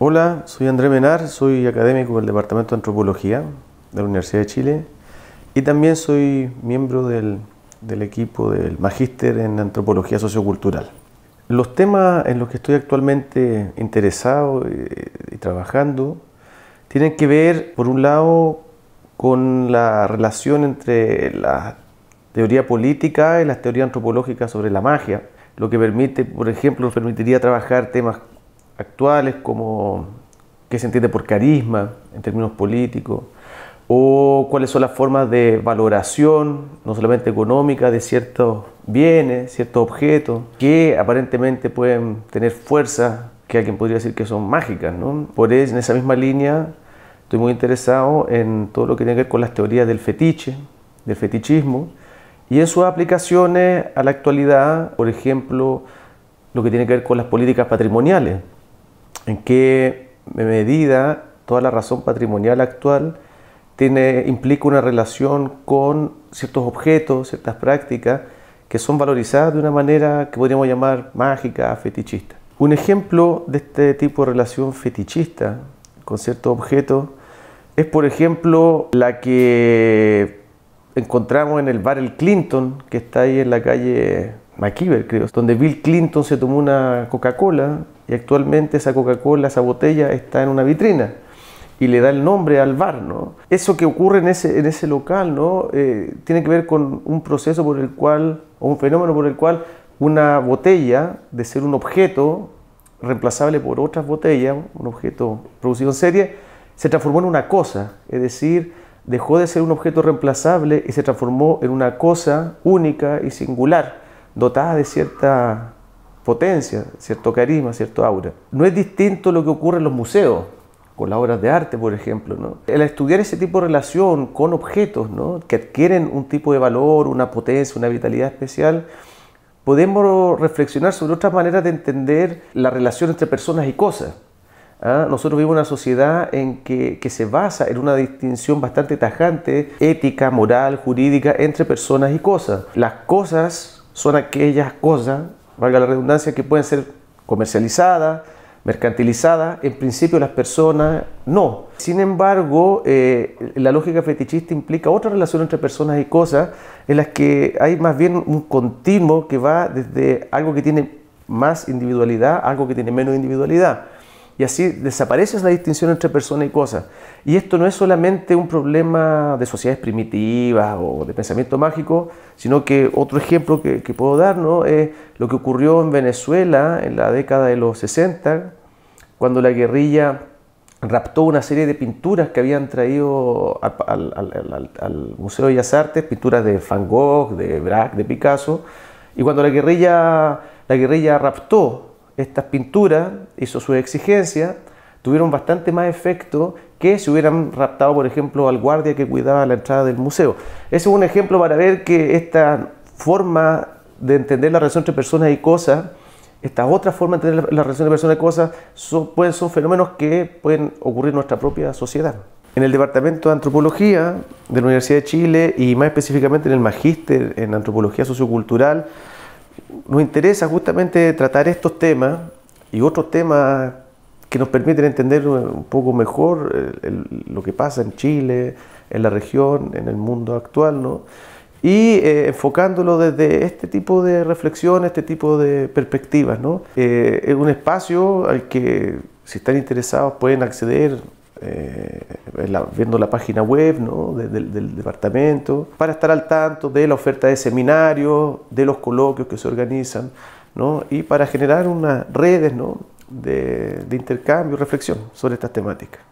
Hola, soy André Menar, soy académico del Departamento de Antropología de la Universidad de Chile y también soy miembro del, equipo del Magíster en Antropología Sociocultural. Los temas en los que estoy actualmente interesado y, eh, y trabajando tienen que ver, por un lado, con la relación entre la teoría política y las teorías antropológicas sobre la magia, lo que permite, por ejemplo, permitiría trabajar temas actuales como qué se entiende por carisma en términos políticos, o cuáles son las formas de valoración, no solamente económica, de ciertos bienes, ciertos objetos, que aparentemente pueden tener fuerza que alguien podría decir que son mágicas. ¿no? Por eso, en esa misma línea, estoy muy interesado en todo lo que tiene que ver con las teorías del fetiche, del fetichismo, y en sus aplicaciones a la actualidad, por ejemplo, lo que tiene que ver con las políticas patrimoniales en qué medida toda la razón patrimonial actual tiene, implica una relación con ciertos objetos, ciertas prácticas que son valorizadas de una manera que podríamos llamar mágica, fetichista. Un ejemplo de este tipo de relación fetichista con ciertos objetos es, por ejemplo, la que encontramos en el bar El Clinton, que está ahí en la calle McKeever, creo, donde Bill Clinton se tomó una Coca-Cola y actualmente esa Coca-Cola, esa botella está en una vitrina y le da el nombre al bar, ¿no? Eso que ocurre en ese, en ese local, ¿no? Eh, tiene que ver con un proceso por el cual, o un fenómeno por el cual una botella, de ser un objeto reemplazable por otras botellas, un objeto producido en serie, se transformó en una cosa, es decir, dejó de ser un objeto reemplazable y se transformó en una cosa única y singular, dotada de cierta potencia, cierto carisma, cierto aura. No es distinto lo que ocurre en los museos, con las obras de arte, por ejemplo. ¿no? El estudiar ese tipo de relación con objetos que adquieren un tipo de valor, una potencia, una vitalidad especial, podemos reflexionar sobre otras maneras de entender la relación entre personas y cosas. ¿ah? Nosotros vivimos en una sociedad en que, que, se basa en una distinción bastante tajante, ética, moral, jurídica, entre personas y cosas. Las cosas son aquellas cosas valga la redundancia, que pueden ser comercializadas, mercantilizadas, en principio las personas no. Sin embargo, eh, la lógica fetichista implica otra relación entre personas y cosas en las que hay más bien un continuo que va desde algo que tiene más individualidad a algo que tiene menos individualidad. Y así desaparece la distinción entre persona y cosa. Y esto no es solamente un problema de sociedades primitivas o de pensamiento mágico, sino que otro ejemplo que, puedo dar es lo que ocurrió en Venezuela en la década de los 60, cuando la guerrilla raptó una serie de pinturas que habían traído al, Museo de Bellas Artes, pinturas de Van Gogh, de Braque, de Picasso, y cuando la guerrilla, la guerrilla raptó estas pinturas, hizo su exigencia, tuvieron bastante más efecto que si hubieran raptado, por ejemplo, al guardia que cuidaba la entrada del museo. Ese es un ejemplo para ver que esta forma de entender la relación entre personas y cosas, esta otra forma de entender la relación entre personas y cosas, son, fenómenos que pueden ocurrir en nuestra propia sociedad. En el Departamento de Antropología de la Universidad de Chile y más específicamente en el Magíster en Antropología Sociocultural, nos interesa justamente tratar estos temas y otros temas que nos permiten entender un poco mejor lo que pasa en Chile, en la región, en el mundo actual, ¿no? Y eh, enfocándolo desde este tipo de reflexión este tipo de perspectivas, ¿no? Eh, es un espacio al que si están interesados pueden acceder eh, viendo la página web del departamento, para estar al tanto de la oferta de seminarios, de los coloquios que se organizan, y para generar unas redes de, de intercambio, reflexión sobre estas temáticas.